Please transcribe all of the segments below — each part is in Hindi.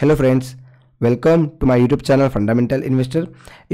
hello friends welcome to my YouTube channel fundamental investor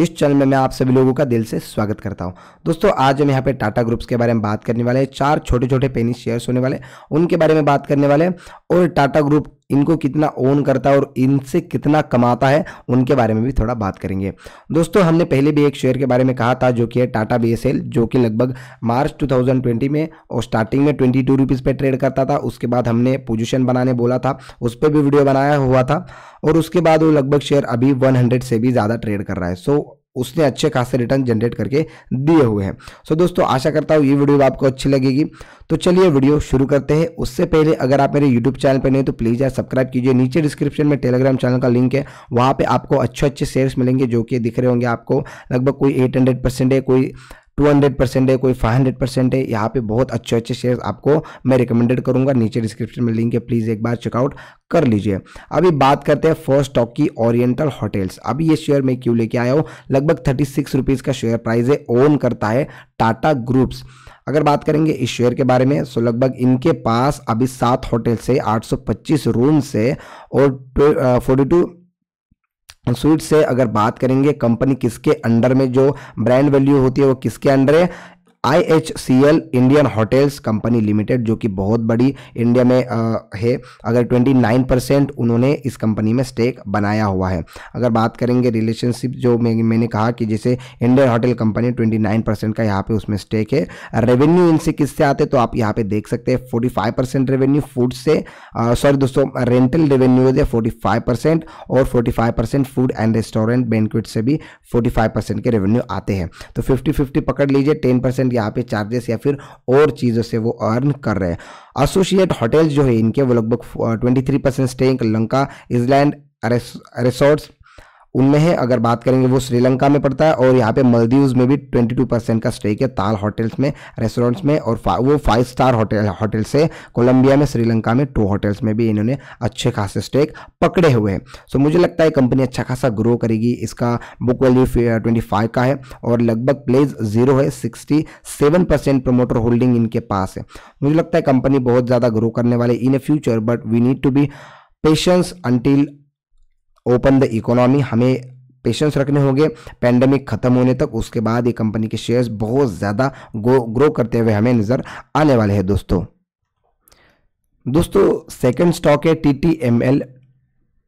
इस चैनल में मैं आप सभी लोगों का दिल से स्वागत करता हूं दोस्तों आज हम यहां पे टाटा ग्रुप्स के बारे में बात करने वाले हैं चार छोटे छोटे पेनी शेयर्स होने वाले उनके बारे में बात करने वाले हैं और टाटा ग्रुप इनको कितना ओन करता है और इनसे कितना कमाता है उनके बारे में भी थोड़ा बात करेंगे दोस्तों हमने पहले भी एक शेयर के बारे में कहा था जो कि है टाटा बी जो कि लगभग मार्च 2020 में और स्टार्टिंग में ट्वेंटी टू पर ट्रेड करता था उसके बाद हमने पोजिशन बनाने बोला था उस पर भी वीडियो बनाया हुआ था और उसके बाद वो लगभग शेयर अभी वन से भी ज़्यादा ट्रेड कर रहा है सो उसने अच्छे खासे रिटर्न जनरेट करके दिए हुए हैं सो दोस्तों आशा करता हूँ ये वीडियो आपको अच्छी लगेगी तो चलिए वीडियो शुरू करते हैं उससे पहले अगर आप मेरे यूट्यूब चैनल पर नहीं तो प्लीज़ यार सब्सक्राइब कीजिए नीचे डिस्क्रिप्शन में टेलीग्राम चैनल का लिंक है वहाँ पर आपको अच्छे अच्छे शेयर्स मिलेंगे जो कि दिख रहे होंगे आपको लगभग कोई एट हंड्रेड परसेंट है कोई 200 परसेंट है कोई 500 परसेंट है यहाँ पे बहुत अच्छे अच्छे शेयर आपको मैं रिकमेंडेड करूंगा नीचे डिस्क्रिप्शन में लिंक है प्लीज़ एक बार चेकआउट कर लीजिए अभी बात करते हैं फर्स्ट स्टॉक की ओरिएंटल होटल्स अभी ये शेयर मैं क्यों लेके आया हूँ लगभग थर्टी सिक्स रुपीज़ का शेयर प्राइस है ओन करता है टाटा ग्रुप्स अगर बात करेंगे इस शेयर के बारे में सो लगभग इनके पास अभी सात होटल से आठ रूम से और फोर्टी टू स्वीट से अगर बात करेंगे कंपनी किसके अंडर में जो ब्रांड वैल्यू होती है वो किसके अंडर है I H C L Indian hotels company limited जो कि बहुत बड़ी इंडिया में आ, है अगर 29 परसेंट उन्होंने इस कंपनी में स्टेक बनाया हुआ है अगर बात करेंगे रिलेशनशिप जो मैं, मैंने कहा कि जैसे इंडियन होटल कंपनी 29 परसेंट का यहाँ पे उसमें स्टेक है रेवेन्यू इनसे किससे आते तो आप यहाँ पे देख सकते हैं 45 परसेंट रेवेन्यू फूड से सॉरी दोस्तों रेंटल रेवेन्यू है फोर्टी परसेंट और forty percent food and restaurant banquet से भी फोर्टी परसेंट के रेवेन्यू आते हैं तो फिफ्टी फिफ्टी पकड़ लीजिए टेन परसेंट परसेंट यहाँ पे चार्जेस या फिर और चीज़ों से वो अर्न कर रहे हैं एसोसिएट होटल्स जो है इनके वो लगभग twenty three percent staying Lanka island resorts उनमें है अगर बात करेंगे वो श्रीलंका में पड़ता है और यहाँ पे मलदीव्स में भी 22 परसेंट का स्टेक है ताल होटल्स में रेस्टोरेंट्स में और फा, वो फाइव स्टार होटल होटल्स है कोलंबिया में श्रीलंका में टू होटल्स में भी इन्होंने अच्छे खासे स्टेक पकड़े हुए हैं सो मुझे लगता है कंपनी अच्छा खासा ग्रो करेगी इसका बुक वैल्यू ट्वेंटी का है और लगभग प्लेज जीरो है सिक्सटी प्रमोटर होल्डिंग इनके पास है मुझे लगता है कंपनी बहुत ज़्यादा ग्रो करने वाले in a future but we need to be patience until open the economy हमें पेशेंस रखने होंगे पैंडमिक खत्म होने तक उसके बाद ये कंपनी के शेयर्स बहुत ज़्यादा ग्रो करते हुए हमें नज़र आने वाले हैं दोस्तों दोस्तों सेकंड स्टॉक है T T M L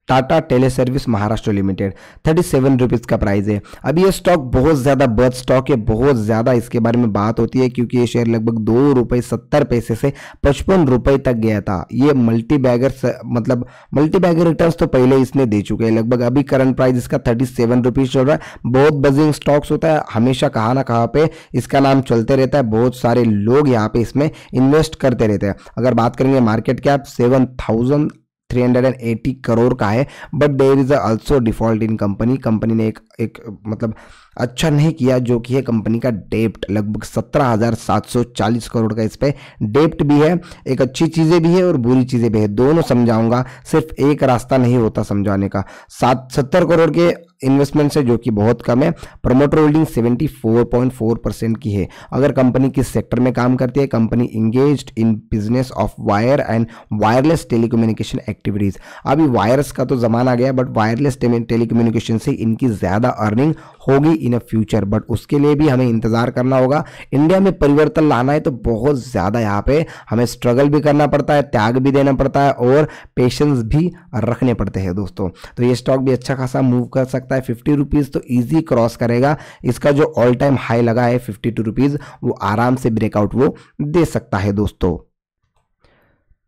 Tata tele service Maharashtra limited thirty seven rupees का प्राइस है अभी ये स्टॉक बहुत ज़्यादा बर्थ स्टॉक है बहुत ज़्यादा इसके बारे में बात होती है क्योंकि ये शेयर लगभग दो रुपये सत्तर पैसे से पचपन रुपये तक गया था ये मल्टी बैगर मतलब मल्टी बैगर रिटर्न तो पहले इसने दे चुके हैं लगभग अभी करंट प्राइस इसका थर्टी सेवन रुपीज़ चल रहा है बहुत बजिंग स्टॉक्स होता है हमेशा कहाँ ना कहाँ पर इसका नाम चलते रहता है बहुत सारे लोग यहाँ पर इसमें इन्वेस्ट करते रहते हैं अगर बात करेंगे market cap seven thousand 380 crore का है but there is also default in company company ने एक एक मतलब अच्छा नहीं किया जो कि है कंपनी का डेप्ट लगभग 17,740 करोड़ का इस पर डेप्ट भी है एक अच्छी चीज़ें भी है और बुरी चीज़ें भी है दोनों समझाऊंगा सिर्फ एक रास्ता नहीं होता समझाने का सात सत्तर करोड़ के इन्वेस्टमेंट्स है जो कि बहुत कम है प्रमोटर होल्डिंग 74.4 परसेंट की है अगर कंपनी किस सेक्टर में काम करती है company engage in business of wire and wireless telecommunication activities अभी वायरस का तो ज़माना गया बट वायरलेस टेलीकम्युनिकेशन से इनकी ज़्यादा अर्निंग होगी इन अ फ्यूचर बट उसके लिए भी हमें इंतज़ार करना होगा इंडिया में परिवर्तन लाना है तो बहुत ज़्यादा यहाँ पे हमें स्ट्रगल भी करना पड़ता है त्याग भी देना पड़ता है और पेशेंस भी रखने पड़ते हैं दोस्तों तो ये स्टॉक भी अच्छा खासा मूव कर सकता सकता है फिफ्टी रुपीज़ तो इजी क्रॉस करेगा इसका जो ऑल टाइम हाई लगा है फिफ्टी टू रुपीज़ वो आराम से ब्रेकआउट वो दे सकता है दोस्तों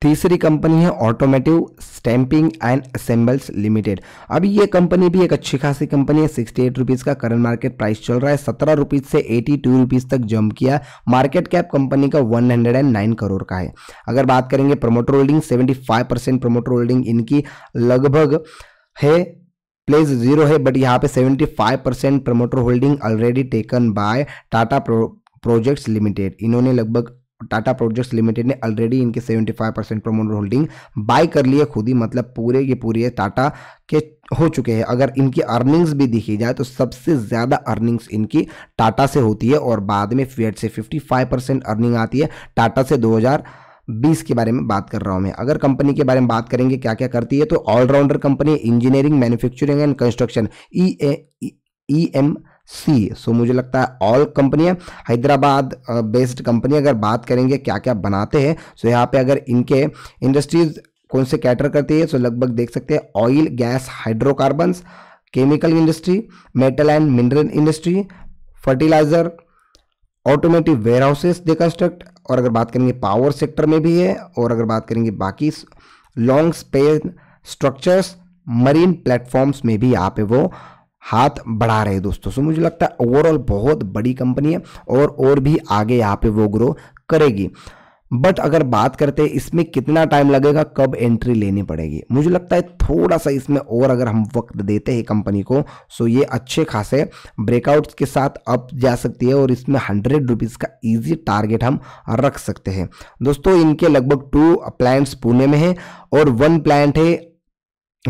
तीसरी कंपनी है automotive stamping and assemblies limited अब ये कंपनी भी एक अच्छी खासी कंपनी है सिक्सटी एट रुपीज़ का करंट मार्केट प्राइस चल रहा है सत्रह रुपीज़ से एटी टू रुपीज़ तक जंप किया मार्केट कैप कंपनी का one hundred and nine crore का है अगर बात करेंगे promoter holding seventy five percent promoter holding इनकी लगभग है प्लेस जीरो है बट यहाँ पे 75 percent promoter holding already taken by Tata projects limited इन्होंने लगभग टाटा प्रोजेक्ट्स लिमिटेड ने ऑलरेडी इनके 75 परसेंट प्रमोटर होल्डिंग बाय कर लिए खुद ही मतलब पूरे के पूरे टाटा के हो चुके हैं अगर इनकी अर्निंग्स भी देखी जाए तो सबसे ज़्यादा अर्निंग्स इनकी टाटा से होती है और बाद में फियर से फाइव परसेंट अर्निंग आती है टाटा से हज़ार बीस के बारे में बात कर रहा हूँ मैं अगर कंपनी के बारे में बात करेंगे क्या क्या करती है तो allrounder company engineering manufacturing and construction E E M C so मुझे लगता है ऑल कंपनियां हैदराबाद बेस्ड कंपनी अगर बात करेंगे क्या क्या बनाते हैं सो यहाँ पे अगर इनके इंडस्ट्रीज कौन से कैटर करती है सो लगभग देख सकते हैं oil gas hydrocarbons chemical industry metal and mineral industry fertilizer automatic warehouses they construct और अगर बात करेंगे पावर सेक्टर में भी है और अगर बात करेंगे बाकी long span structures marine platforms में भी यहाँ पे वो हाथ बढ़ा रहे दोस्तों सो मुझे लगता है ओवरऑल बहुत बड़ी कंपनी है और और भी आगे यहाँ पे वो ग्रो करेगी बट अगर बात करते हैं इसमें कितना टाइम लगेगा कब एंट्री लेनी पड़ेगी मुझे लगता है थोड़ा सा इसमें और अगर हम वक्त देते हैं कंपनी को सो ये अच्छे खासे ब्रेकआउट्स के साथ अप जा सकती है और इसमें हंड्रेड रुपीज़ का इजी टारगेट हम रख सकते हैं दोस्तों इनके लगभग टू प्लान्ट्स पुणे में है और वन प्लांट है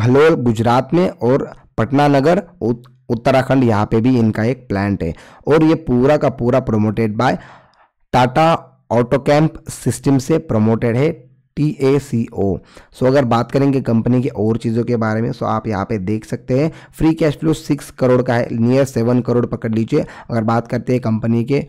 हलोल गुजरात में और पटना नगर उत्तराखंड यहाँ पे भी इनका एक प्लांट है और ये पूरा का पूरा promoted by Tata auto comp system से प्रमोटेड है T A C O so अगर बात करेंगे कंपनी के और चीज़ों के बारे में सो आप यहाँ पे देख सकते हैं free cash flow six crore का है नियर सेवन करोड़ पकड़ लीजिए अगर बात करते हैं कंपनी के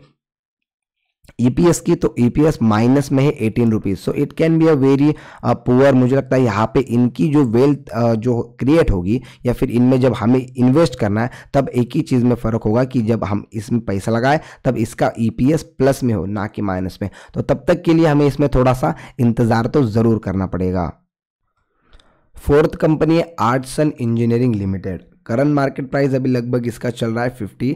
ईपीएस e की तो ईपीएस e माइनस में है eighteen rupees so it can be a very poor मुझे लगता है यहाँ पे इनकी जो वेल्थ uh, जो क्रिएट होगी या फिर इनमें जब हमें इन्वेस्ट करना है तब एक ही चीज़ में फ़र्क होगा कि जब हम इसमें पैसा लगाए तब इसका ईपीएस e प्लस में हो ना कि माइनस में तो तब तक के लिए हमें इसमें थोड़ा सा इंतज़ार तो ज़रूर करना पड़ेगा फोर्थ कंपनी है arts and engineering limited current market price अभी लगभग इसका चल रहा है फिफ्टी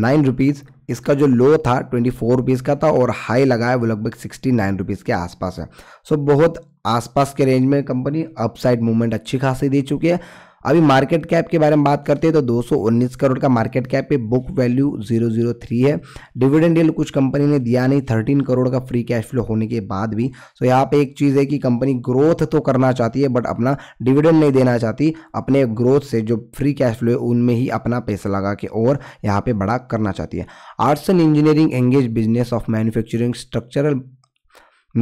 नाइन रुपीज़ इसका जो लो था ट्वेंटी फोर रुपीज़ का था और हाई लगा है वो लगभग सिक्सटी नाइन रुपीज़ के आसपास है सो so, बहुत आसपास के रेंज में कंपनी अपसाइड मूवमेंट अच्छी खासी दे चुकी है अभी मार्केट कैप के बारे में बात करते हैं तो 219 करोड़ का मार्केट कैप पे बुक वैल्यू 003 है डिविडेंड डील कुछ कंपनी ने दिया नहीं 13 करोड़ का फ्री कैश फ्लो होने के बाद भी तो यहाँ पे एक चीज़ है कि कंपनी ग्रोथ तो करना चाहती है बट अपना डिविडेंड नहीं देना चाहती अपने ग्रोथ से जो फ्री कैश फ्लो है उनमें ही अपना पैसा लगा के और यहाँ पर बड़ा करना चाहती है arts and engineering engage business of manufacturing structural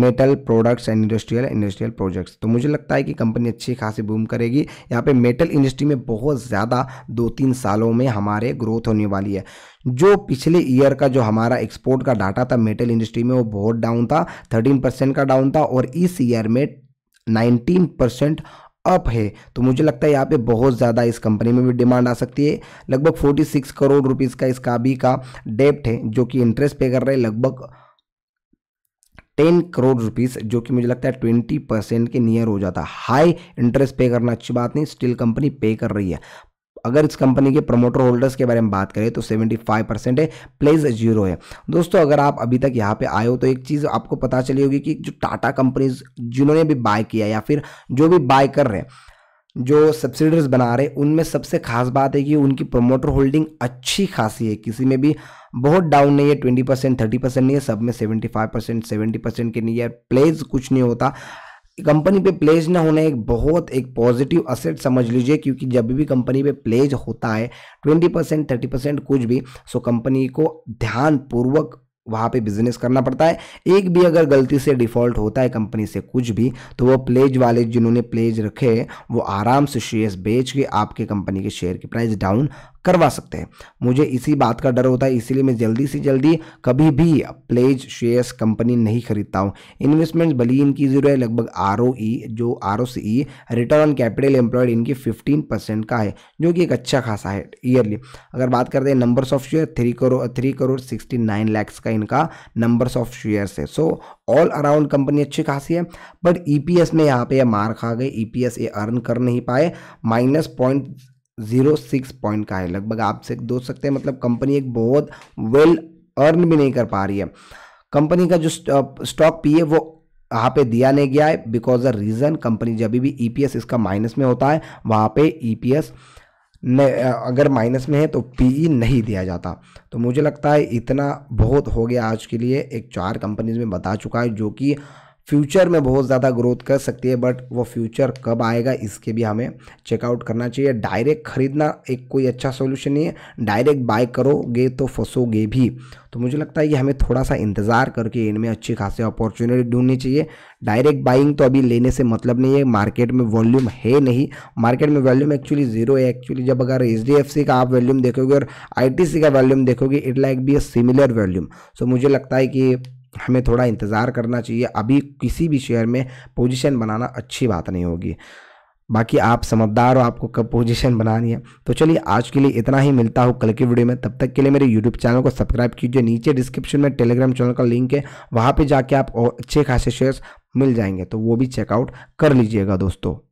metal products and industrial industrial projects तो मुझे लगता है कि कंपनी अच्छी खासी बूम करेगी यहाँ पे मेटल इंडस्ट्री में बहुत ज़्यादा दो तीन सालों में हमारे ग्रोथ होने वाली है जो पिछले ईयर का जो हमारा एक्सपोर्ट का डाटा था मेटल इंडस्ट्री में वो बहुत डाउन था थर्टीन परसेंट का डाउन था और इस ईयर में नाइनटीन परसेंट अप है तो मुझे लगता है यहाँ पे बहुत ज़्यादा इस कंपनी में भी डिमांड आ सकती है लगभग 46 करोड़ रुपीज़ का इसका अभी का डेप्ट है जो कि इंटरेस्ट पे कर रहे हैं लगभग टेन करोड़ रुपीस जो कि मुझे लगता है ट्वेंटी परसेंट के नियर हो जाता है हाई इंटरेस्ट पे करना अच्छी बात नहीं स्टील कंपनी पे कर रही है अगर इस कंपनी के प्रमोटर होल्डर्स के बारे में बात करें तो 75 परसेंट है प्लेज जीरो है दोस्तों अगर आप अभी तक यहाँ पे आए हो तो एक चीज़ आपको पता चली होगी कि जो टाटा कंपनीज जिन्होंने भी बाय किया या फिर जो भी बाय कर रहे हैं जो सब्सिडर्स बना रहे उनमें सबसे खास बात है कि उनकी प्रोमोटर होल्डिंग अच्छी खासी है किसी में भी बहुत डाउन नहीं है ट्वेंटी परसेंट थर्टी परसेंट नहीं है सब में seventy five percent seventy percent के नहीं है प्लेज कुछ नहीं होता कंपनी पे प्लेज ना होना एक बहुत एक पॉजिटिव असेट समझ लीजिए क्योंकि जब भी कंपनी पे प्लेज होता है ट्वेंटी परसेंट थर्टी परसेंट कुछ भी सो कंपनी को ध्यानपूर्वक वहाँ पे बिजनेस करना पड़ता है एक भी अगर गलती से डिफ़ॉल्ट होता है कंपनी से कुछ भी तो वो प्लेज वाले जिन्होंने प्लेज रखे वो आराम से शेयर्स बेच के आपके कंपनी के शेयर की प्राइस डाउन करवा सकते हैं मुझे इसी बात का डर होता है इसीलिए मैं जल्दी से जल्दी कभी भी प्लेज शेयर्स कंपनी नहीं खरीदता हूँ इन्वेस्टमेंट्स भली इनकी जीरो है लगभग आर e, जो R return on capital employed इनकी फिफ्टीन परसेंट का है जो कि एक अच्छा खासा है ईयरली अगर बात करते हैं numbers of share three crore three crore sixty nine lakhs का इनका नंबर्स ऑफ शेयर्स है सो ऑल अराउंड कंपनी अच्छी खासी है बट एस e में यहाँ पर यह मार खा गए एस e ये अर्न कर नहीं पाए minus point zero six point का है लगभग आपसे दो सकते हैं मतलब कंपनी एक बहुत वेल अर्न भी नहीं कर पा रही है कंपनी का जो स्टॉक पी है वो वहाँ पे दिया नहीं गया है बिकॉज द रीज़न कंपनी जब भी ई e इसका माइनस में होता है वहाँ पे ईपीएस e अगर माइनस में है तो पीई e नहीं दिया जाता तो मुझे लगता है इतना बहुत हो गया आज के लिए एक चार कंपनीज में बता चुका है जो कि फ्यूचर में बहुत ज़्यादा ग्रोथ कर सकती है बट वो फ्यूचर कब आएगा इसके भी हमें चेकआउट करना चाहिए डायरेक्ट ख़रीदना एक कोई अच्छा सोल्यूशन नहीं है डायरेक्ट बाय करोगे तो फंसोगे भी तो मुझे लगता है कि हमें थोड़ा सा इंतज़ार करके इनमें अच्छी खासी अपॉर्चुनिटी ढूंढनी चाहिए डायरेक्ट बाइंग तो अभी लेने से मतलब नहीं है मार्केट में वॉल्यूम है नहीं मार्केट में वॉल्यूम एक्चुअली जीरो है एक्चुअली जब अगर एच का आप वॉल्यूम देखोगे और आई का वॉल्यूम देखोगे it like be a similar volume so मुझे लगता है कि हमें थोड़ा इंतज़ार करना चाहिए अभी किसी भी शेयर में पोजीशन बनाना अच्छी बात नहीं होगी बाकी आप समझदार हो आपको कब पोजीशन बनानी है तो चलिए आज के लिए इतना ही मिलता हूँ कल की वीडियो में तब तक के लिए मेरे यूट्यूब चैनल को सब्सक्राइब कीजिए नीचे डिस्क्रिप्शन में टेलीग्राम चैनल का लिंक है वहाँ पर जाके आप और अच्छे खासे शेयर्स मिल जाएंगे तो वो भी चेकआउट कर लीजिएगा दोस्तों